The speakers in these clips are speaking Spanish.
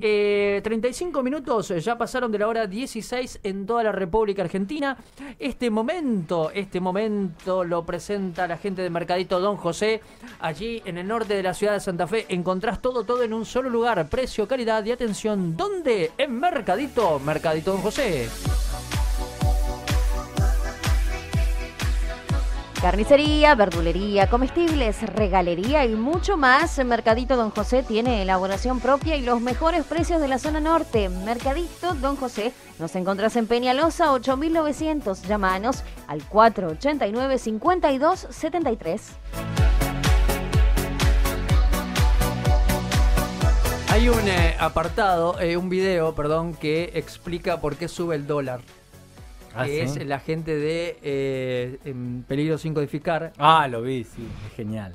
Eh, 35 minutos, eh, ya pasaron de la hora 16 en toda la República Argentina. Este momento, este momento lo presenta la gente de Mercadito Don José. Allí en el norte de la ciudad de Santa Fe encontrás todo, todo en un solo lugar. Precio, calidad y atención. ¿Dónde? En Mercadito, Mercadito Don José. Carnicería, verdulería, comestibles, regalería y mucho más. Mercadito Don José tiene elaboración propia y los mejores precios de la zona norte. Mercadito Don José. Nos encontras en Peñalosa 8900. Llámanos al 489 5273. Hay un eh, apartado, eh, un video, perdón, que explica por qué sube el dólar. Ah, que es la gente de eh, Peligro sin codificar. Ah, lo vi, sí, es genial.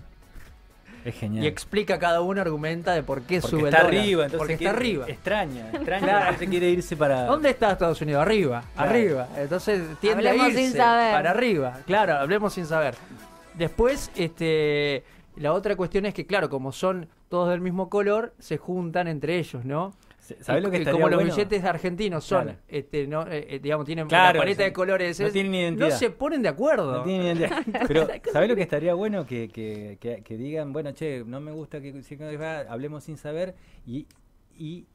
Es genial. Y explica cada uno, argumenta de por qué sube el dólar. Arriba, porque está arriba. Extraña, extraña. Claro. se quiere irse para. ¿Dónde está Estados Unidos? Arriba, arriba. Entonces tiende a irse para arriba. Claro, hablemos sin saber. Después, este, la otra cuestión es que, claro, como son todos del mismo color, se juntan entre ellos, ¿no? ¿Sabes lo que Como los billetes argentinos son, este, no, eh, eh, digamos, tienen paleta de colores, no, tienen identidad. no se ponen de acuerdo. Pero, ¿sabes lo que estaría bueno? Que, digan, bueno, che, no me gusta que si hablemos sin saber y, y,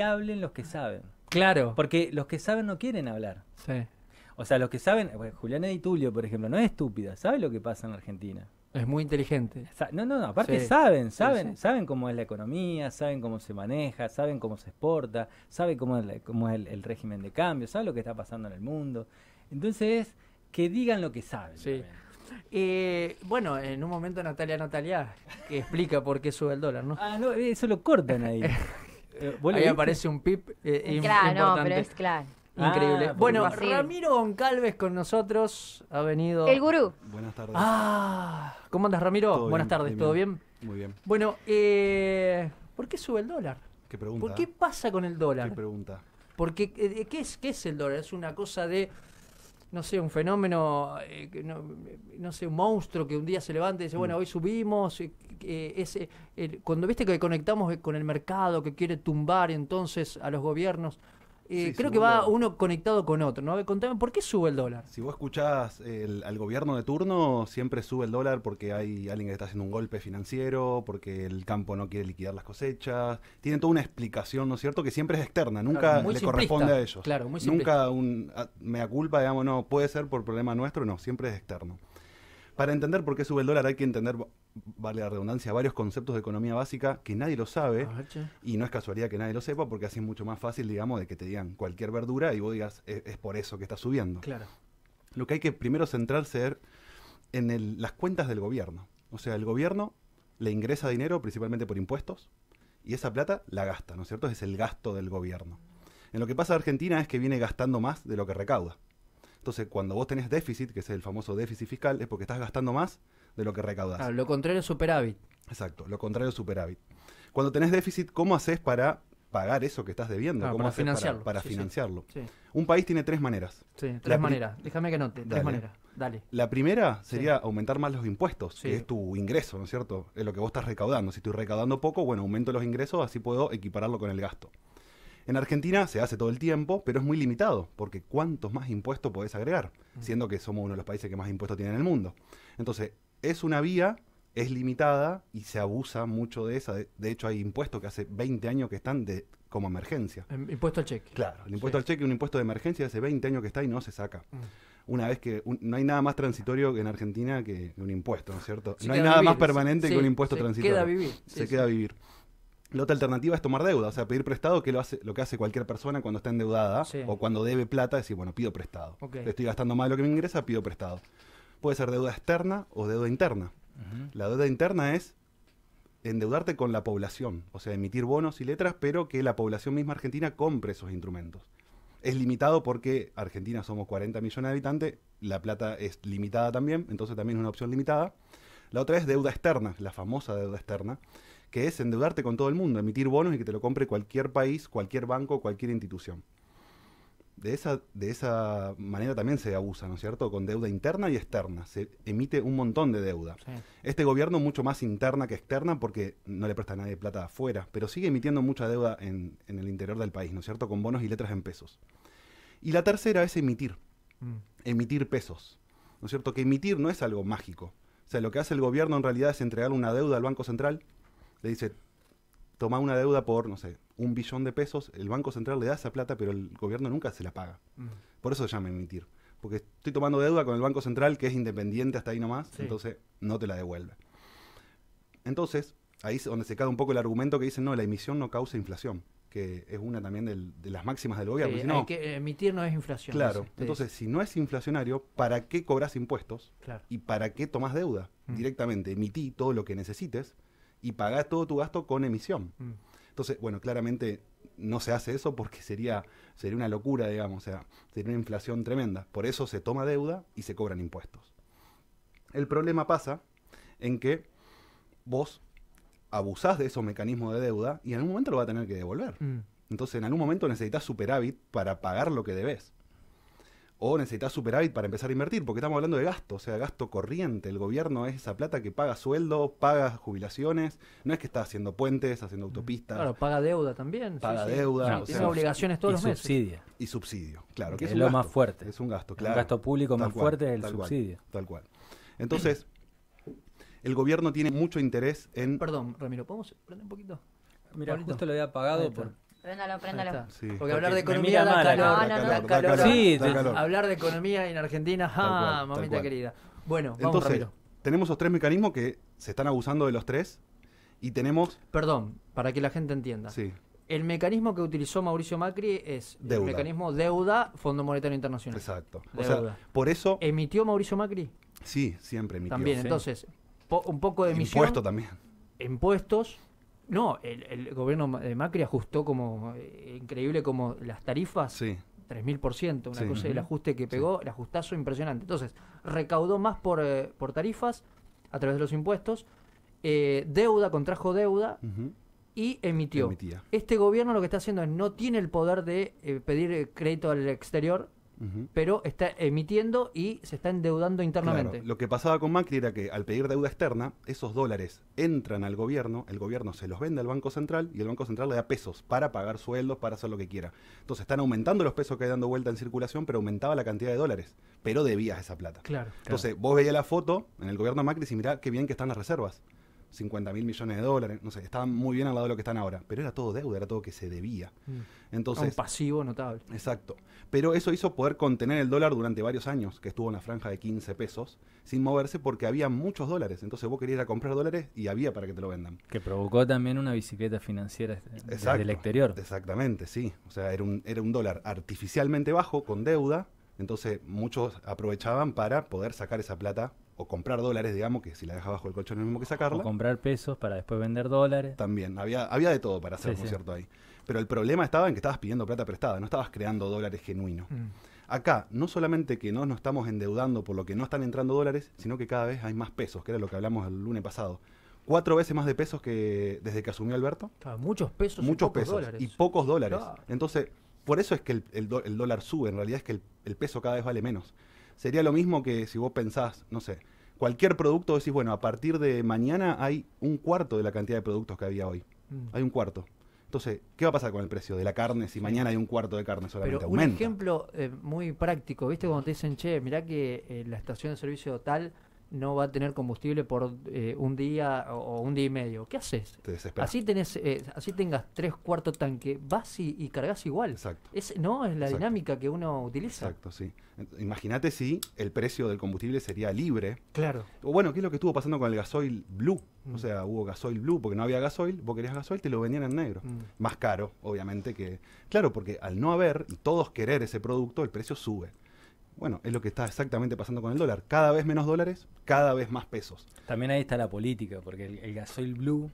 hablen los que saben. Claro. Porque los que saben no quieren hablar. Sí. O sea, los que saben, pues, Julián Juliana y Tulio, por ejemplo, no es estúpida, sabe lo que pasa en Argentina. Es muy inteligente. No, no, no, aparte saben, saben, saben cómo es la economía, saben cómo se maneja, saben cómo se exporta, saben cómo es, es el, régimen de cambio, saben lo que está pasando en el mundo. Entonces, que digan lo que saben. Eh, bueno, en un momento Natalia Natalia que explica por qué sube el dólar, ¿no? Ah, no, eso lo cortan ahí. Eh, ahí aparece un pip. Eh, claro, no, pero es claro. Increíble. Ah, bueno, Ramiro Goncalves con nosotros ha venido. El gurú. Buenas tardes. Ah, ¿cómo andas, Ramiro? Buenas tardes, ¿todo bien? Muy bien. Bueno, eh, ¿por qué sube el dólar? ¿Qué pregunta? ¿Por qué pasa con el dólar? ¿Qué pregunta? Porque, eh, eh, ¿qué, es, ¿qué es el dólar? Es una cosa de, no sé, un fenómeno, eh, no, no, sé, un monstruo que un día se levanta y dice, bueno, mm. hoy subimos. ese cuando viste que conectamos con el mercado que quiere tumbar entonces a los gobiernos eh, creo que va uno conectado con otro, ¿no? contame, ¿por qué sube el dólar? Si vos escuchás al gobierno de turno, siempre sube el dólar porque hay alguien que está haciendo un golpe financiero, porque el campo no quiere liquidar las cosechas. Tienen toda una explicación, ¿no es cierto?, que siempre es externa, nunca le corresponde a ellos. Claro, muy Nunca ah, me aculpa, digamos, no, puede ser por problema nuestro, no, siempre es externo. Para entender por qué sube el dólar hay que entender vale la redundancia, varios conceptos de economía básica que nadie lo sabe y no es casualidad que nadie lo sepa porque así es mucho más fácil, digamos, de que te digan cualquier verdura y vos digas, es, por eso que está subiendo. Claro. Lo que hay que primero centrarse er, en las cuentas del gobierno. O sea, el gobierno le ingresa dinero principalmente por impuestos y esa plata la gasta, ¿no es cierto? Es el gasto del gobierno. En lo que pasa en Argentina es que viene gastando más de lo que recauda. Entonces, cuando vos tenés déficit, que es el famoso déficit fiscal, es porque estás gastando más de lo que recaudas. lo contrario es superávit. Exacto, lo contrario es superávit. Cuando tenés déficit, ¿cómo haces para pagar eso que estás debiendo? ¿Cómo para financiarlo. Para, financiarlo? Un país tiene tres maneras. Sí, tres maneras. Déjame que note, tres maneras. Dale. La primera sería aumentar más los impuestos, que es tu ingreso, ¿no es cierto? Es lo que vos estás recaudando. Si estoy recaudando poco, bueno, aumento los ingresos, así puedo equipararlo con el gasto. En Argentina se hace todo el tiempo, pero es muy limitado, porque ¿cuántos más impuestos podés agregar? Mm. Siendo que somos uno de los países que más impuestos tiene en el mundo. Entonces, es una vía, es limitada y se abusa mucho de esa. De, hecho, hay impuestos que hace 20 años que están como emergencia. Em, impuesto al cheque. Claro, el impuesto al cheque, un impuesto de emergencia hace 20 años que está y no se saca. Mm. Una vez que no hay nada más transitorio en Argentina que un impuesto, ¿no es cierto? no hay nada más permanente que un impuesto transitorio. Se queda vivir. Se queda a vivir. La otra alternativa es tomar deuda, o sea, pedir prestado, que lo hace, lo que hace cualquier persona cuando está endeudada o cuando debe plata, decir, bueno, pido prestado. estoy gastando más de lo que me ingresa, pido prestado puede ser deuda externa o deuda interna. La deuda interna es endeudarte con la población, o sea, emitir bonos y letras, pero que la población misma argentina compre esos instrumentos. Es limitado porque Argentina somos 40 millones de habitantes, la plata es limitada también, entonces también es una opción limitada. La otra es deuda externa, la famosa deuda externa, que es endeudarte con todo el mundo, emitir bonos y que te lo compre cualquier país, cualquier banco, cualquier institución de esa, de esa manera también se abusa, ¿no es cierto? Con deuda interna y externa. Se emite un montón de deuda. Este gobierno mucho más interna que externa porque no le presta nadie plata afuera, pero sigue emitiendo mucha deuda en, el interior del país, ¿no es cierto? Con bonos y letras en pesos. Y la tercera es emitir. Mm. Emitir pesos. ¿No es cierto? Que emitir no es algo mágico. O sea, lo que hace el gobierno en realidad es entregar una deuda al Banco Central. Le dice, toma una deuda por, no sé, un billón de pesos, el Banco Central le da esa plata, pero el gobierno nunca se la paga. Mm. Por eso se llama emitir. Porque estoy tomando deuda con el Banco Central, que es independiente hasta ahí nomás, entonces no te la devuelve. Entonces, ahí es donde se cae un poco el argumento que dicen, no, la emisión no causa inflación, que es una también de las máximas del gobierno. que emitir no es inflación. Claro, entonces si no es inflacionario, ¿para qué cobras impuestos? Claro. ¿Y para qué tomas deuda? Mm. Directamente, emití todo lo que necesites y pagás todo tu gasto con emisión. Mm. Entonces, bueno, claramente no se hace eso porque sería, sería una locura, digamos, o sea, sería una inflación tremenda. Por eso se toma deuda y se cobran impuestos. El problema pasa en que vos abusás de esos mecanismos de deuda y en algún momento lo va a tener que devolver. Mm. Entonces, en algún momento necesitas superávit para pagar lo que debes o necesitas superávit para empezar a invertir, porque estamos hablando de gasto, o sea, gasto corriente. El gobierno es esa plata que paga sueldo, paga jubilaciones, no es que está haciendo puentes, haciendo autopistas. Claro, paga deuda también. Paga deuda. tiene obligaciones todos los meses. Y subsidio, claro. Que es, lo más fuerte. Es un gasto, claro. El gasto público más fuerte es el subsidio. tal cual. Entonces, el gobierno tiene mucho interés en... Perdón, Ramiro, ¿podemos prender un poquito? Mira, esto lo había pagado por, Préndalo, préndalo. Porque, Porque hablar de economía da calor, hablar de economía en Argentina, ah, mamita querida. Bueno, vamos Entonces, tenemos esos tres mecanismos que se están abusando de los tres y tenemos... Perdón, para que la gente entienda. Sí. El mecanismo que utilizó Mauricio Macri es deuda. el mecanismo deuda Fondo Monetario Internacional. Exacto. O sea, por eso emitió Mauricio Macri. Sí, siempre emitió. También, entonces, un poco de emisión. Impuesto también. Impuestos no, el, gobierno de Macri ajustó como, eh, increíble como las tarifas, 3.000%, una cosa, el ajuste que pegó, el ajustazo impresionante. Entonces, recaudó más por, eh, tarifas a través de los impuestos, eh, deuda, contrajo deuda y emitió. Este gobierno lo que está haciendo es no tiene el poder de pedir crédito al exterior, pero está emitiendo y se está endeudando internamente. lo que pasaba con Macri era que al pedir deuda externa, esos dólares entran al gobierno, el gobierno se los vende al Banco Central y el Banco Central le da pesos para pagar sueldos, para hacer lo que quiera. Entonces están aumentando los pesos que hay dando vuelta en circulación, pero aumentaba la cantidad de dólares, pero debías esa plata. Claro, Entonces vos veías la foto en el gobierno de Macri y mirá qué bien que están las reservas. 50 mil millones de dólares, no sé, estaban muy bien al lado de lo que están ahora, pero era todo deuda, era todo que se debía. Mm. Entonces, un pasivo notable. Exacto. Pero eso hizo poder contener el dólar durante varios años, que estuvo en la franja de 15 pesos, sin moverse porque había muchos dólares. Entonces vos querías ir a comprar dólares y había para que te lo vendan. Que provocó también una bicicleta financiera eh, el exterior. Exactamente, sí. O sea, era un, era un dólar artificialmente bajo, con deuda, entonces muchos aprovechaban para poder sacar esa plata o comprar dólares, digamos, que si la dejas bajo el colchón es lo mismo que sacarla. O comprar pesos para después vender dólares. También, había, había de todo para hacer un concierto ahí. Pero el problema estaba en que estabas pidiendo plata prestada, no estabas creando dólares genuinos. Mm. Acá, no solamente que no nos estamos endeudando por lo que no están entrando dólares, sino que cada vez hay más pesos, que era lo que hablamos el lunes pasado. Cuatro veces más de pesos que desde que asumió Alberto. muchos pesos. Muchos y pocos pesos. Dólares. Y pocos dólares. Entonces, por eso es que el, dólar sube, en realidad es que el peso cada vez vale menos. Sería lo mismo que si vos pensás, no sé, cualquier producto, decís, bueno, a partir de mañana hay un cuarto de la cantidad de productos que había hoy. Mm. Hay un cuarto. Entonces, ¿qué va a pasar con el precio de la carne si mañana hay un cuarto de carne solamente? un ejemplo eh, muy práctico, ¿viste? Cuando te dicen, che, mirá que eh, la estación de servicio tal no va a tener combustible por eh, un día o, un día y medio. ¿Qué haces? Te desesperas. Así, tenés, eh, así tengas tres cuartos tanque, vas y, cargas igual. Exacto. no, es la dinámica que uno utiliza. Exacto, sí. Imagínate si el precio del combustible sería libre. Claro. O bueno, ¿qué es lo que estuvo pasando con el gasoil blue? O mm. sea, hubo gasoil blue porque no había gasoil, vos querías gasoil, te lo vendían en negro. Mm. Más caro, obviamente, que... Claro, porque al no haber todos querer ese producto, el precio sube. Bueno, es lo que está exactamente pasando con el dólar. Cada vez menos dólares, cada vez más pesos. También ahí está la política, porque el, gasoil blue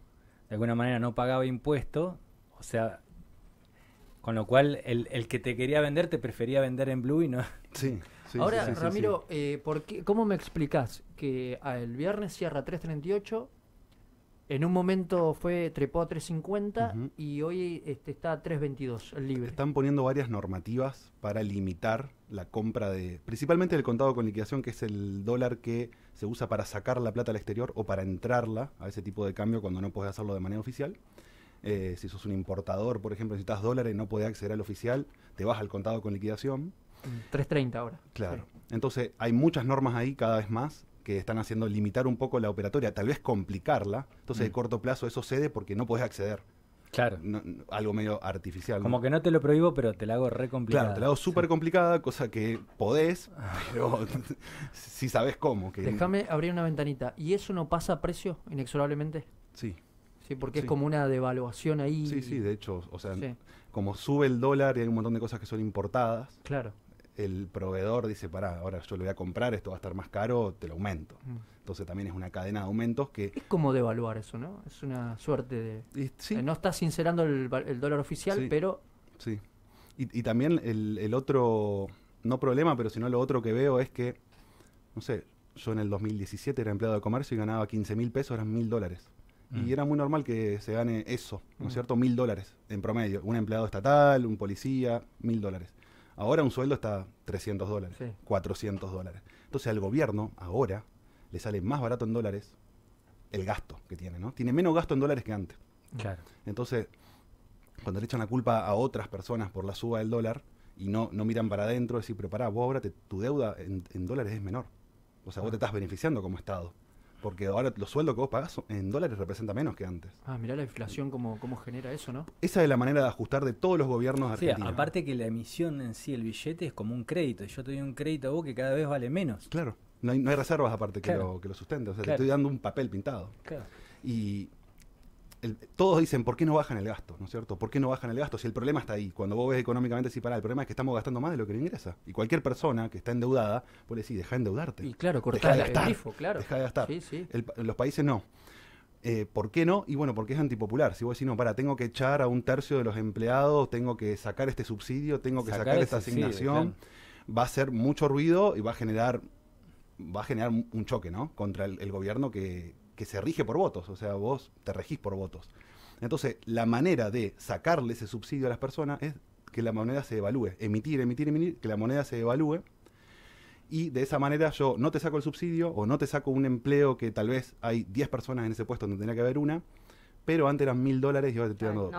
de alguna manera no pagaba impuesto, o sea, con lo cual el, que te quería vender te prefería vender en blue y no. Sí. sí Ahora, Ramiro, eh, ¿cómo me explicás que el viernes cierra 338 en un momento fue trepó a 350 y hoy este, está a 322 el libre. Están poniendo varias normativas para limitar la compra de, principalmente el contado con liquidación, que es el dólar que se usa para sacar la plata al exterior o para entrarla a ese tipo de cambio cuando no puedes hacerlo de manera oficial. Eh, si sos un importador, por ejemplo, necesitas dólares, y no podés acceder al oficial, te vas al contado con liquidación. 3.30 mm, ahora. Claro. Entonces hay muchas normas ahí cada vez más que están haciendo limitar un poco la operatoria, tal vez complicarla. Entonces, de mm. corto plazo eso cede porque no podés acceder. Claro. algo medio artificial. Como que no te lo prohíbo, pero te la hago re complicada. Claro, te la hago súper complicada, cosa que podés, pero si sabes cómo. Que... Déjame abrir una ventanita. ¿Y eso no pasa a precio inexorablemente? Sí. Sí, porque es como una devaluación ahí. Sí, sí, de hecho, o sea, como sube el dólar y hay un montón de cosas que son importadas. Claro el proveedor dice, pará, ahora yo lo voy a comprar, esto va a estar más caro, te lo aumento. Mm. Entonces también es una cadena de aumentos que... Es como devaluar eso, ¿no? Es una suerte de... no estás sincerando el, dólar oficial, pero... Sí. Y, también el, otro, no problema, pero sino lo otro que veo es que, no sé, yo en el 2017 era empleado de comercio y ganaba 15 mil pesos, eran mil dólares. Y mm. era muy normal que se gane eso, ¿no es mm. cierto? Mil dólares en promedio. Un empleado estatal, un policía, mil dólares Ahora un sueldo está 300 dólares, 400 dólares. Entonces al gobierno ahora le sale más barato en dólares el gasto que tiene, ¿no? Tiene menos gasto en dólares que antes. Entonces, cuando le echan la culpa a otras personas por la suba del dólar y no, no miran para adentro, decir, pero pará, vos ahora tu deuda en, dólares es menor. O sea, vos te estás beneficiando como Estado. Porque ahora los sueldos que vos pagás en dólares representa menos que antes. Ah, mirá la inflación cómo, cómo genera eso, ¿no? Esa es la manera de ajustar de todos los gobiernos sí, aparte que la emisión en sí, el billete, es como un crédito. Yo te doy un crédito a vos que cada vez vale menos. Claro, no hay, no hay reservas aparte que, lo, que lo O sea, te estoy dando un papel pintado. Claro. Y todos dicen, ¿por qué no bajan el gasto? ¿No es cierto? ¿Por qué no bajan el gasto? Si el problema está ahí. Cuando vos ves económicamente, si pará, el problema es que estamos gastando más de lo que le ingresa. Y cualquier persona que está endeudada, puede le deja de endeudarte. Y claro, cortar el claro. Deja de gastar. Sí, los países no. Eh, ¿Por qué no? Y bueno, porque es antipopular. Si vos decís, no, para, tengo que echar a un tercio de los empleados, tengo que sacar este subsidio, tengo que sacar, esta asignación, va a ser mucho ruido y va a generar va a generar un choque, ¿no? Contra el gobierno que, que se rige por votos, o sea, vos te regís por votos. Entonces, la manera de sacarle ese subsidio a las personas es que la moneda se evalúe, emitir, emitir, emitir, que la moneda se evalúe. Y de esa manera yo no te saco el subsidio o no te saco un empleo que tal vez hay 10 personas en ese puesto donde tendría que haber una, pero antes eran mil dólares y ahora te estoy dando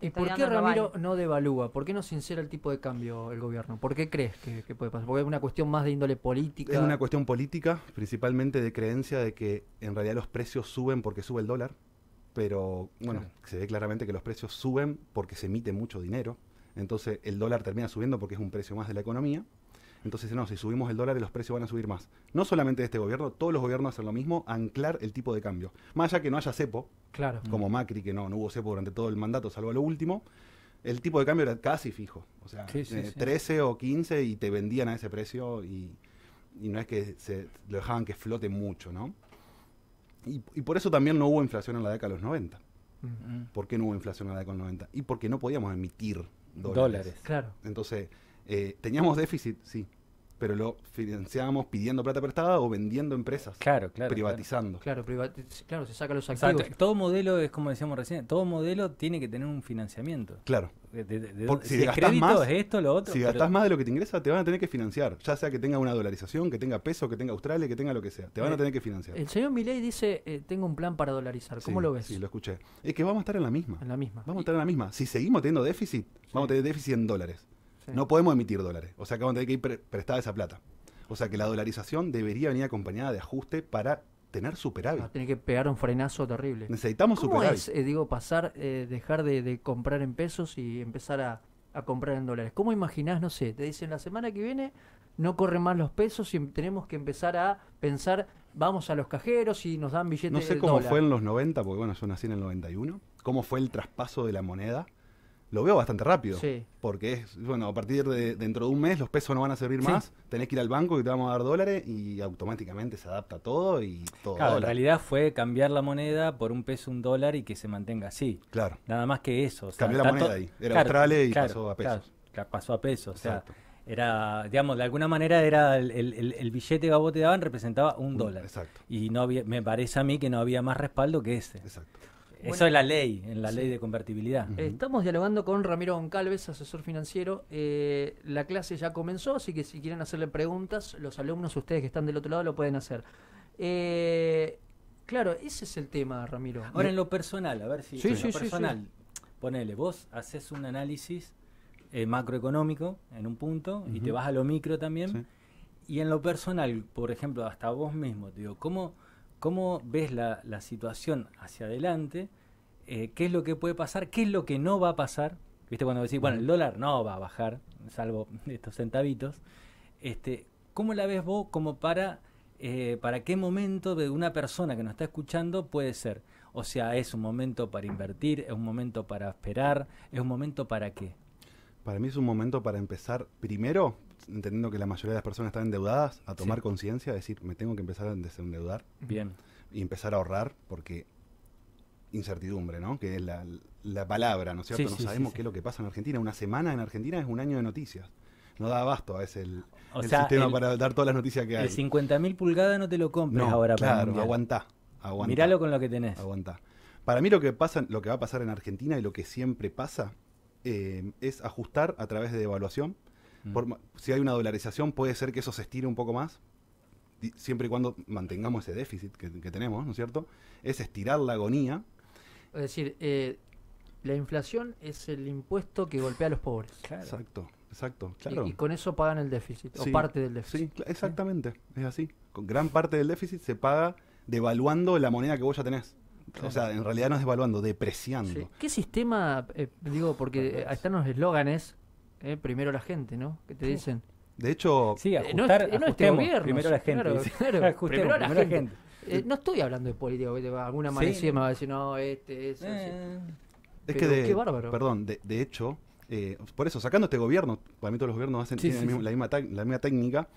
¿Y por qué Ramiro no, devalúa? ¿Por qué no sincera el tipo de cambio el gobierno? ¿Por qué crees que, puede pasar? ¿Porque es una cuestión más de índole política? Es una cuestión política, principalmente de creencia de que en realidad los precios suben porque sube el dólar, pero bueno, se ve claramente que los precios suben porque se emite mucho dinero, entonces el dólar termina subiendo porque es un precio más de la economía, entonces, no, si subimos el dólar, los precios van a subir más. No solamente este gobierno, todos los gobiernos hacen lo mismo, anclar el tipo de cambio. Más allá que no haya cepo, claro. como Macri, que no, no hubo cepo durante todo el mandato, salvo lo último, el tipo de cambio era casi fijo. O sea, 13 eh, o 15 y te vendían a ese precio y, no es que se, lo dejaban que flote mucho, ¿no? Y, por eso también no hubo inflación en la década de los 90. ¿Por qué no hubo inflación en la década de los 90? Y porque no podíamos emitir dólares. dólares. Claro. Entonces eh, teníamos déficit, sí, pero lo financiábamos pidiendo plata prestada o vendiendo empresas. Claro, claro. Privatizando. Claro, se saca los activos. todo modelo es como decíamos recién, todo modelo tiene que tener un financiamiento. Claro. si, gastas más, esto, lo otro, si gastas más de lo que te ingresa, te van a tener que financiar. Ya sea que tenga una dolarización, que tenga peso, que tenga Australia, que tenga lo que sea. Te van a eh, tener que financiar. El señor Milei dice, eh, tengo un plan para dolarizar. ¿Cómo lo ves? Sí, lo escuché. Es que vamos a estar en la misma. En la misma. Vamos a estar en la misma. Si seguimos teniendo déficit, vamos a tener déficit en dólares. No podemos emitir dólares. O sea que vamos a tener que ir esa plata. O sea que la dolarización debería venir acompañada de ajuste para tener superávit. tiene que pegar un frenazo terrible. Necesitamos ¿Cómo superávit. Es, eh, digo, pasar, eh, dejar de, comprar en pesos y empezar a, comprar en dólares. ¿Cómo imaginás, no sé, te dicen la semana que viene no corren más los pesos y em, tenemos que empezar a pensar, vamos a los cajeros y nos dan billetes No sé cómo fue en los 90, porque bueno, yo nací en el 91, cómo fue el traspaso de la moneda lo veo bastante rápido. Porque es, bueno, a partir de dentro de un mes los pesos no van a servir más, tenés que ir al banco y te vamos a dar dólares y automáticamente se adapta todo y todo. Claro, en realidad fue cambiar la moneda por un peso, un dólar y que se mantenga así. Claro. Nada más que eso. Cambió la moneda ahí. Era y pasó a pesos. pasó a pesos. O sea, era, digamos, de alguna manera era el, billete que a vos te daban representaba un, dólar. Y no me parece a mí que no había más respaldo que ese. Exacto. Eso es la ley, en la ley de convertibilidad. Estamos dialogando con Ramiro Goncalves, asesor financiero. Eh, la clase ya comenzó, así que si quieren hacerle preguntas, los alumnos, ustedes que están del otro lado, lo pueden hacer. Eh, claro, ese es el tema, Ramiro. Ahora, en lo personal, a ver si sí, en sí, lo personal, ponele, vos haces un análisis eh, macroeconómico en un punto y te vas a lo micro también. Y en lo personal, por ejemplo, hasta vos mismo, digo, ¿cómo...? ¿Cómo ves la, situación hacia adelante? Eh, ¿Qué es lo que puede pasar? ¿Qué es lo que no va a pasar? ¿Viste? Cuando decís, bueno, el dólar no va a bajar, salvo estos centavitos. Este, ¿Cómo la ves vos como para, eh, para qué momento de una persona que nos está escuchando puede ser? O sea, ¿es un momento para invertir? ¿Es un momento para esperar? ¿Es un momento para qué? Para mí es un momento para empezar primero entendiendo que la mayoría de las personas están endeudadas, a tomar conciencia, decir, me tengo que empezar a desendeudar. Bien. Y empezar a ahorrar, porque incertidumbre, ¿no? Que es la, palabra, ¿no es cierto? no sabemos qué es lo que pasa en Argentina. Una semana en Argentina es un año de noticias. No da abasto a veces el, sistema para dar todas las noticias que hay. El 50.000 pulgadas no te lo compres ahora. Claro, aguanta aguantá, Miralo con lo que tenés. Aguantá. Para mí lo que, pasa, lo que va a pasar en Argentina y lo que siempre pasa eh, es ajustar a través de evaluación Mm. si hay una dolarización, puede ser que eso se estire un poco más, siempre y cuando mantengamos ese déficit que, tenemos, ¿no es cierto? Es estirar la agonía. Es decir, eh, la inflación es el impuesto que golpea a los pobres. Exacto, exacto, Y, con eso pagan el déficit, o parte del déficit. Sí, exactamente, es así. Con gran parte del déficit se paga devaluando la moneda que vos ya tenés. O sea, en realidad no es devaluando, depreciando. ¿Qué sistema, eh, digo, porque están los eslóganes eh, primero la gente, ¿no? Que te dicen. De hecho, eh, no, gobierno, eh, primero la gente. primero la gente. Eh, no estoy hablando de política, alguna sí. me va a decir, no, este, eso. Es que de, Perdón, de, hecho, por eso, sacando este gobierno, para mí todos los gobiernos hacen la, misma técnica.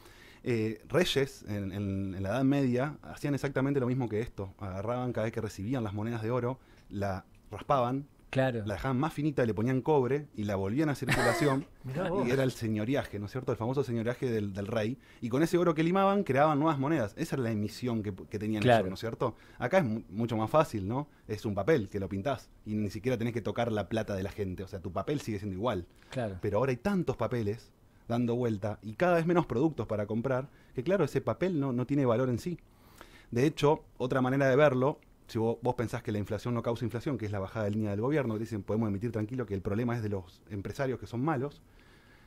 reyes en, en, la Edad Media hacían exactamente lo mismo que esto. Agarraban cada vez que recibían las monedas de oro, la raspaban Claro. La dejaban más finita, le ponían cobre y la volvían a circulación. y era el señoriaje, ¿no es cierto? El famoso señoriaje del, rey. Y con ese oro que limaban, creaban nuevas monedas. Esa era la emisión que, tenían ellos, ¿no es cierto? Acá es mucho más fácil, ¿no? Es un papel que lo pintás y ni siquiera tenés que tocar la plata de la gente. O sea, tu papel sigue siendo igual. Claro. Pero ahora hay tantos papeles dando vuelta y cada vez menos productos para comprar que, claro, ese papel no, no tiene valor en sí. De hecho, otra manera de verlo si vos, vos, pensás que la inflación no causa inflación, que es la bajada de línea del gobierno, dicen podemos emitir tranquilo que el problema es de los empresarios que son malos,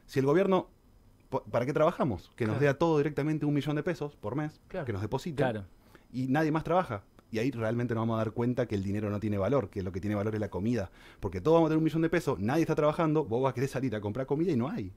si el gobierno, ¿para qué trabajamos? Que nos dé a todo directamente un millón de pesos por mes, que nos deposite, y nadie más trabaja. Y ahí realmente nos vamos a dar cuenta que el dinero no tiene valor, que lo que tiene valor es la comida. Porque todos vamos a tener un millón de pesos, nadie está trabajando, vos vas a querer salir a comprar comida y no hay.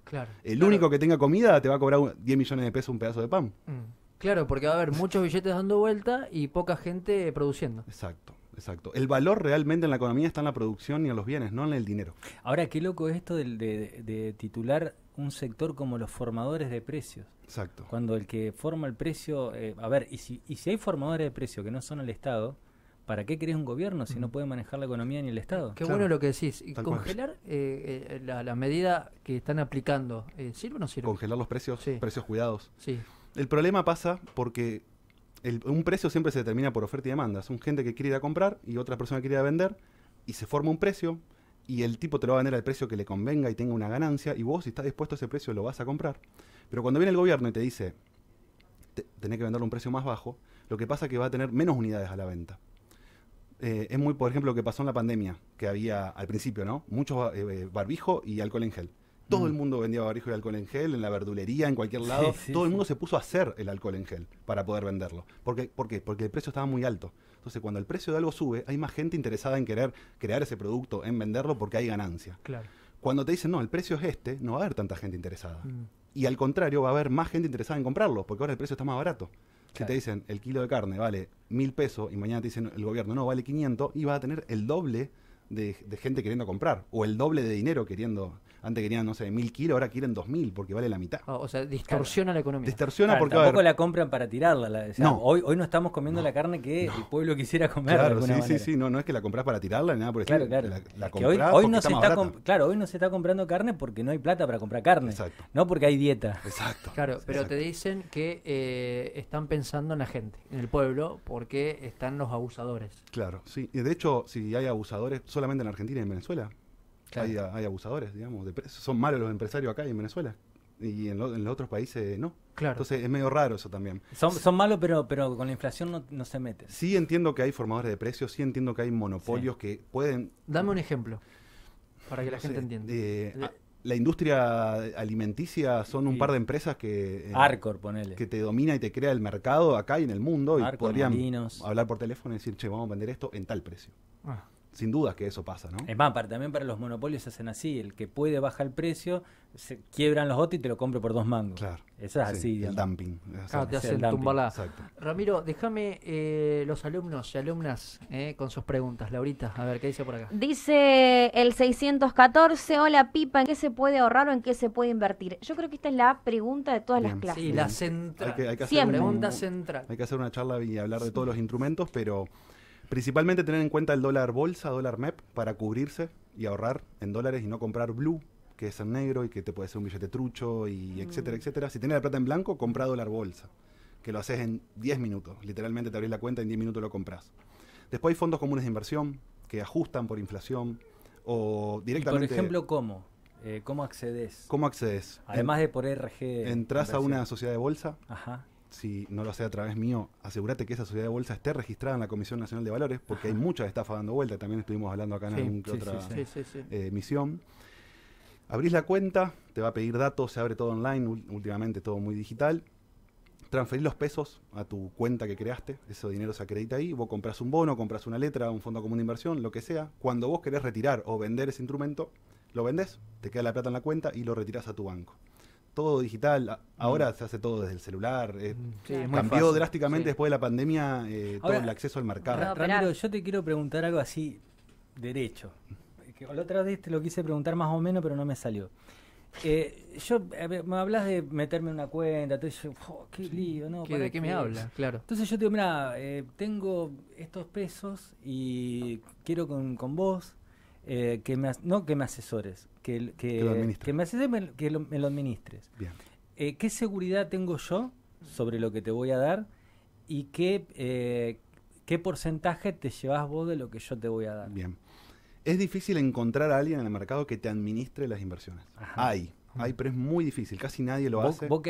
El único que tenga comida te va a cobrar 10 millones de pesos un pedazo de pan. Mm. Claro, porque va a haber muchos billetes dando vuelta y poca gente produciendo. Exacto. Exacto. El valor realmente en la economía está en la producción y en los bienes, no en el dinero. Ahora, qué loco es esto de, titular un sector como los formadores de precios. Exacto. Cuando el que forma el precio, eh, a ver, y si, si hay formadores de precios que no son el Estado, ¿para qué crees un gobierno si no puede manejar la economía ni el Estado? Qué bueno lo que decís. Y ¿Congelar eh, eh, la, la, medida que están aplicando sirve o no sirve? Congelar los precios, sí. precios cuidados. Sí. El problema pasa porque un precio siempre se determina por oferta y demanda. Son gente que quiere ir a comprar y otra persona que quiere ir a vender y se forma un precio y el tipo te lo va a vender al precio que le convenga y tenga una ganancia y vos si estás dispuesto a ese precio lo vas a comprar. Pero cuando viene el gobierno y te dice tenés que venderlo a un precio más bajo, lo que pasa es que va a tener menos unidades a la venta. Eh, es muy, por ejemplo, lo que pasó en la pandemia, que había al principio, ¿no? Mucho eh, barbijo y alcohol en gel. Todo el mm. mundo vendía barrijo de alcohol en gel, en la verdulería, en cualquier lado. todo el mundo se puso a hacer el alcohol en gel para poder venderlo. ¿Por qué? Porque el precio estaba muy alto. Entonces, cuando el precio de algo sube, hay más gente interesada en querer crear ese producto, en venderlo, porque hay ganancia. Claro. Cuando te dicen, no, el precio es este, no va a haber tanta gente interesada. Mm. Y al contrario, va a haber más gente interesada en comprarlo, porque ahora el precio está más barato. Si te dicen el kilo de carne vale mil pesos y mañana te dicen el gobierno no vale 500 y va a tener el doble de, gente queriendo comprar o el doble de dinero queriendo. Antes querían, no sé, mil kilos, ahora quieren dos mil porque vale la mitad. Ah, o, sea, distorsiona la economía. Distorsiona porque. Tampoco la compran para tirarla. no. hoy, no estamos comiendo la carne que el pueblo quisiera comer. Claro, sí, sí, sí. No, es que la compras para tirarla ni nada por el Claro, claro. La, hoy, no se está claro, hoy no se está comprando carne porque no hay plata para comprar carne. Exacto. No porque hay dieta. Exacto. Claro, pero te dicen que eh, están pensando en la gente, en el pueblo, porque están los abusadores. Claro, sí. Y De hecho, si hay abusadores solamente en Argentina y en Venezuela, hay, abusadores, digamos. De son malos los empresarios acá en Venezuela. Y en, los otros países no. Claro. Entonces es medio raro eso también. Son, malos, pero, con la inflación no, se mete. Sí entiendo que hay formadores de precios, sí entiendo que hay monopolios que pueden... Dame un ejemplo, para que la gente entienda. Eh, eh, la, industria alimenticia son un par de empresas que... Eh, Arcor, ponele. Que te domina y te crea el mercado acá y en el mundo. y podrían hablar por teléfono y decir, che, vamos a vender esto en tal precio. Ah sin duda que eso pasa, ¿no? Es más, también para los monopolios se hacen así, el que puede bajar el precio, se quiebran los otros y te lo compro por dos mangos. Claro. Eso es así. El dumping. Ah, te hacen tumbalá. Ramiro, déjame eh, los alumnos y alumnas eh, con sus preguntas. Laurita, a ver, ¿qué dice por acá? Dice el 614, hola Pipa, ¿en qué se puede ahorrar o en qué se puede invertir? Yo creo que esta es la pregunta de todas las clases. Sí, la central. Hay que, hacer Siempre. pregunta central. Hay que hacer una charla y hablar de todos los instrumentos, pero... Principalmente tener en cuenta el dólar bolsa, dólar MEP, para cubrirse y ahorrar en dólares y no comprar blue, que es en negro y que te puede ser un billete trucho y mm. etcétera, etcétera. Si tienes la plata en blanco, compra dólar bolsa, que lo haces en 10 minutos. Literalmente te abrís la cuenta y en 10 minutos lo compras. Después hay fondos comunes de inversión que ajustan por inflación o directamente... por ejemplo, ¿cómo? Eh, ¿Cómo accedes? ¿Cómo accedes? Además de por e RG. Entras a una sociedad de bolsa Ajá si no lo hace a través mío, asegúrate que esa sociedad de bolsa esté registrada en la Comisión Nacional de Valores, porque hay mucha estafa dando vuelta, también estuvimos hablando acá en alguna otra eh, emisión Abrís la cuenta, te va a pedir datos, se abre todo online, últimamente todo muy digital. Transferís los pesos a tu cuenta que creaste, ese dinero se acredita ahí, vos compras un bono, compras una letra, un fondo común de inversión, lo que sea. Cuando vos querés retirar o vender ese instrumento, lo vendés, te queda la plata en la cuenta y lo retirás a tu banco todo digital. Ahora mm. se hace todo desde el celular. Mm. cambió drásticamente después de la pandemia eh, todo el acceso al mercado. Ramiro, yo te quiero preguntar algo así, derecho. la otra vez te lo quise preguntar más o menos, pero no me salió. Eh, yo me hablas de meterme en una cuenta, entonces yo, qué lío, ¿no? ¿De qué, me hablas? Claro. Entonces yo te digo, mira, eh, tengo estos pesos y quiero con, con vos eh, que me, no que me asesores, que, que, que, me asesores, que me lo administres. Bien. Eh, ¿Qué seguridad tengo yo sobre lo que te voy a dar y qué, eh, qué porcentaje te llevas vos de lo que yo te voy a dar? Bien. Es difícil encontrar a alguien en el mercado que te administre las inversiones. Hay, hay, pero es muy difícil, casi nadie lo hace. ¿Vos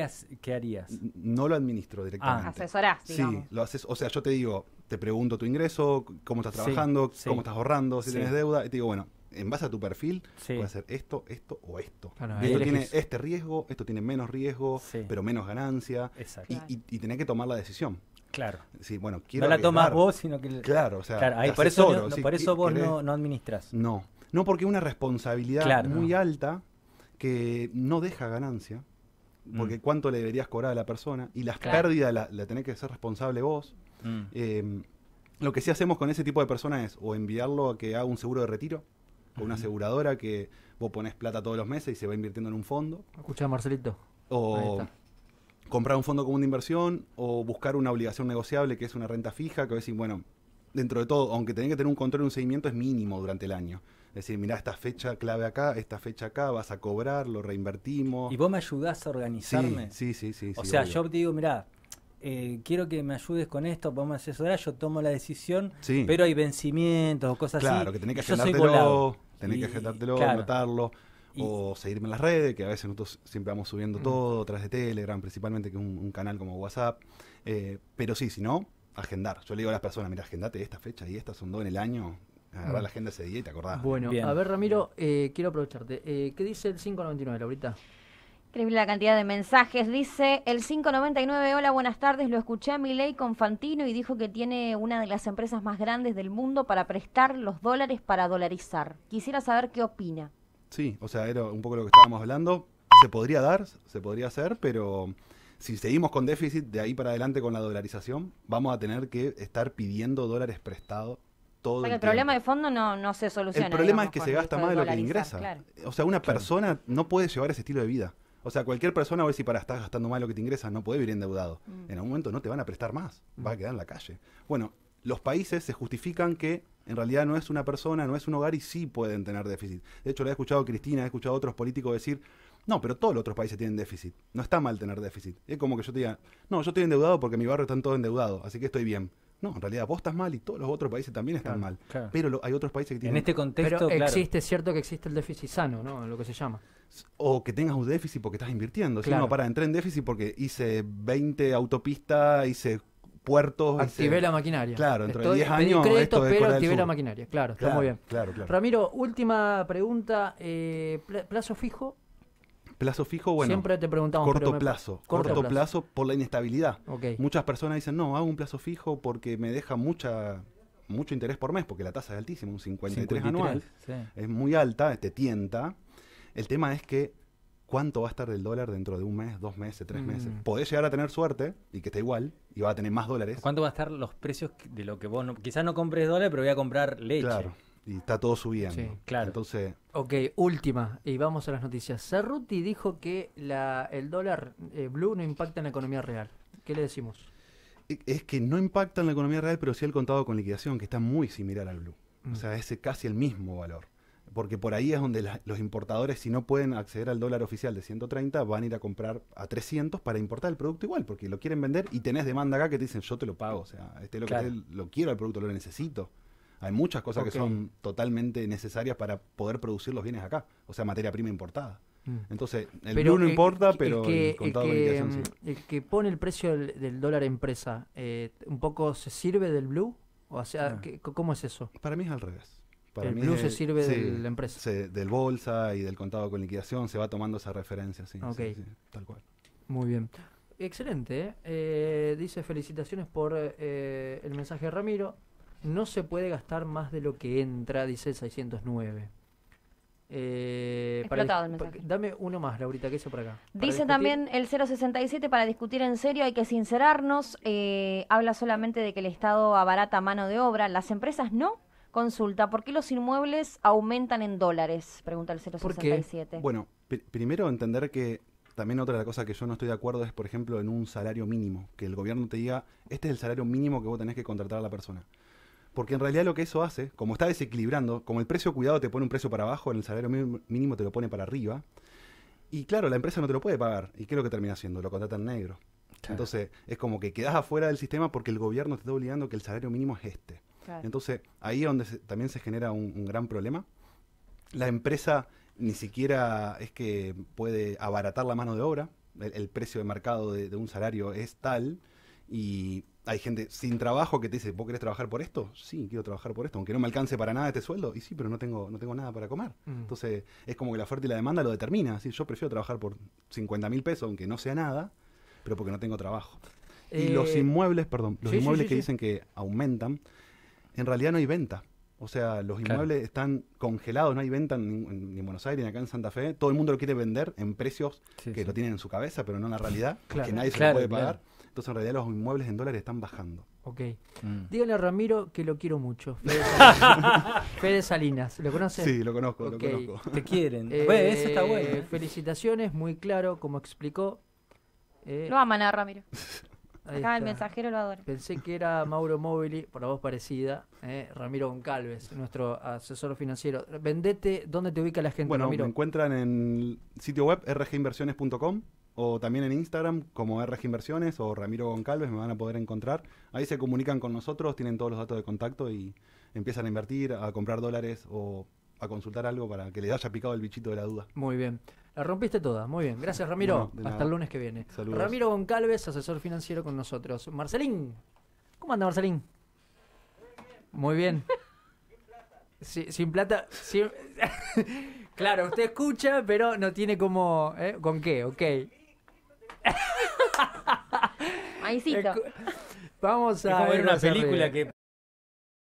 qué, harías? No lo administro directamente. Ah. Asesorás, digamos. Sí, lo haces, o sea, yo te digo, te pregunto tu ingreso, cómo estás trabajando, cómo estás ahorrando, si tienes deuda, y te digo, bueno, en base a tu perfil, puede hacer esto, esto o esto. esto tiene este riesgo, esto tiene menos riesgo, pero menos ganancia, y, y, tenés que tomar la decisión. Claro. Sí, bueno, quiero no la tomas vos, sino que... Claro, o sea... por, eso, eso vos no, no administras. No, no porque una responsabilidad muy alta que no deja ganancia, porque mm. cuánto le deberías cobrar a la persona, y las pérdidas la tenés que ser responsable vos. Mm. Em, lo que sí hacemos con ese tipo de personas es o enviarlo a que haga un seguro de retiro, o una aseguradora que vos pones plata todos los meses y se va invirtiendo en un fondo. escucha Marcelito. O comprar un fondo común de inversión, o buscar una obligación negociable que es una renta fija, que veces, bueno, dentro de todo, aunque tenés que tener un control y un seguimiento, es mínimo durante el año. Es decir, mirá, esta fecha clave acá, esta fecha acá, vas a cobrar, lo reinvertimos. Y vos me ayudás a organizarme. Sí, sí, sí. o sea, yo te digo, mirá, eh, quiero que me ayudes con esto, podemos asesorar, yo tomo la decisión, pero hay vencimientos o cosas así. Claro, que tenés que agendártelo, tenés que agendártelo, anotarlo, o seguirme en las redes, que a veces nosotros siempre vamos subiendo mm. todo, tras de Telegram principalmente, que es un, canal como WhatsApp. Eh, pero sí, si no, agendar. Yo le digo a las personas, mira, agendate esta fecha y esta, son dos en el año, agarrar mm. la agenda ese día y te acordás. Bueno, a ver, Ramiro, eh, quiero aprovecharte. Eh, ¿Qué dice el 599, ahorita? Increíble la cantidad de mensajes. Dice el 599, hola, buenas tardes. Lo escuché a ley con Fantino y dijo que tiene una de las empresas más grandes del mundo para prestar los dólares para dolarizar. Quisiera saber qué opina. Sí, o sea, era un poco lo que estábamos hablando. Se podría dar, se podría hacer, pero si seguimos con déficit de ahí para adelante con la dolarización, vamos a tener que estar pidiendo dólares prestados todo el tiempo. el, problema de fondo no, no se soluciona. El problema es que se gasta más de lo que ingresa. O sea, una persona no puede llevar ese estilo de vida. O sea, cualquier persona va a decir, para, estás gastando mal lo que te ingresa, no puede vivir endeudado. Mm. En algún momento no te van a prestar más, va mm. vas a quedar en la calle. Bueno, los países se justifican que en realidad no es una persona, no es un hogar y sí pueden tener déficit. De hecho, le he escuchado a Cristina, he escuchado a otros políticos decir, no, pero todos los otros países tienen déficit. No está mal tener déficit. Es como que yo te diga, no, yo estoy endeudado porque mi barrio está todo endeudado, así que estoy bien. No, en realidad vos estás mal y todos los otros países también están mal. Pero hay otros países que tienen... En este contexto, pero existe, es cierto que existe el déficit sano, ¿no? Lo que se llama o que tengas un déficit porque estás invirtiendo. sino no, para, entré en déficit porque hice 20 autopistas, hice puertos. Activé la maquinaria. Claro, dentro 10 años. Crédito, esto pero activé la maquinaria. Claro, está muy bien. Ramiro, última pregunta. Eh, ¿Plazo fijo? Plazo fijo, bueno. Siempre te preguntamos. Corto plazo. Corto, plazo. por la inestabilidad. Muchas personas dicen, no, hago un plazo fijo porque me deja mucha mucho interés por mes, porque la tasa es altísima, un 53, anual. Es muy alta, te tienta el tema es que cuánto va a estar el dólar dentro de un mes, dos meses, tres meses. Mm. Podés llegar a tener suerte y que esté igual y va a tener más dólares. ¿Cuánto va a estar los precios de lo que vos quizás no compres dólar, pero voy a comprar leche? Claro. Y está todo subiendo. Sí, claro. Entonces. Ok, última. Y vamos a las noticias. Cerruti dijo que la, el dólar eh, blue no impacta en la economía real. ¿Qué le decimos? E, es que no impacta en la economía real, pero sí el contado con liquidación, que está muy similar al blue. O mm. sea, es casi el mismo valor porque por ahí es donde los importadores, si no pueden acceder al dólar oficial de 130, van a ir a comprar a 300 para importar el producto igual, porque lo quieren vender y tenés demanda acá que te dicen, yo te lo pago, o sea, este lo, quiero el producto, lo necesito. Hay muchas cosas que son totalmente necesarias para poder producir los bienes acá, o sea, materia prima importada. Mm. Entonces, el blue no importa, pero el que, contado de sí. el que pone el precio del, dólar empresa, eh, ¿un poco se sirve del blue? O sea, ah. ¿cómo es eso? Para mí es al revés. Para el mí se sirve de la empresa. del bolsa y del contado con liquidación, se va tomando esa referencia, sí, tal cual. Muy bien. Excelente. ¿eh? Eh, dice felicitaciones por eh, el mensaje de Ramiro. No se puede gastar más de lo que entra, dice el 609. Explotado el mensaje. Dame uno más, Laurita, que eso por acá. Dice también el 067, para discutir en serio hay que sincerarnos. habla solamente de que el Estado abarata mano de obra. ¿Las empresas no? Consulta, ¿por qué los inmuebles aumentan en dólares? Pregunta el 067. Porque, bueno, primero entender que también otra cosa que yo no estoy de acuerdo es, por ejemplo, en un salario mínimo, que el gobierno te diga, este es el salario mínimo que vos tenés que contratar a la persona. Porque en realidad lo que eso hace, como está desequilibrando, como el precio cuidado te pone un precio para abajo, en el salario mínimo te lo pone para arriba, y claro, la empresa no te lo puede pagar. ¿Y qué es lo que termina haciendo? Lo en negro. Entonces, es como que quedás afuera del sistema porque el gobierno te está obligando que el salario mínimo es este. Entonces, ahí es donde también se genera un, gran problema. La empresa ni siquiera es que puede abaratar la mano de obra, el, precio de mercado de, un salario es tal, y hay gente sin trabajo que te dice, ¿vos querés trabajar por esto? Sí, quiero trabajar por esto, aunque no me alcance para nada este sueldo, y sí, pero no tengo, no tengo nada para comer. Mm. Entonces, es como que la oferta y la demanda lo determina, yo prefiero trabajar por 50 mil pesos, aunque no sea nada, pero porque no tengo trabajo. Y los eh, inmuebles, perdón, los inmuebles que dicen que aumentan en realidad no hay venta. O sea, los inmuebles están congelados, no hay venta ni, en, Buenos Aires ni acá en Santa Fe. Todo el mundo lo quiere vender en precios que lo tienen en su cabeza, pero no en la realidad, que nadie se lo puede pagar. Entonces, en realidad, los inmuebles en dólares están bajando. Ok. Mm. Dígale Díganle a Ramiro que lo quiero mucho. Fede Salinas. ¿Lo conoces? Sí, lo conozco, lo conozco. Te quieren. Eh, está bueno. Felicitaciones, muy claro, como explicó. Eh, lo aman a Ramiro. el mensajero lo Pensé que era Mauro Mobili por la voz parecida, ¿eh? Ramiro Goncalves, nuestro asesor financiero. Vendete, ¿dónde te ubica la gente, bueno, Ramiro? Me encuentran en el sitio web rginversiones.com o también en Instagram como RGinversiones o Ramiro Goncalves, me van a poder encontrar. Ahí se comunican con nosotros, tienen todos los datos de contacto y empiezan a invertir, a comprar dólares o a consultar algo para que les haya picado el bichito de la duda. Muy bien. La rompiste toda. Muy bien. Gracias, Ramiro. Hasta el lunes que viene. Saludos. Ramiro Goncalves, asesor financiero con nosotros. Marcelín. ¿Cómo anda, Marcelín? Muy bien. Sin plata. Sí, sin plata. claro, usted escucha, pero no tiene como. ¿eh? ¿Con qué? Ok. Maicito. Vamos a. ver una película que.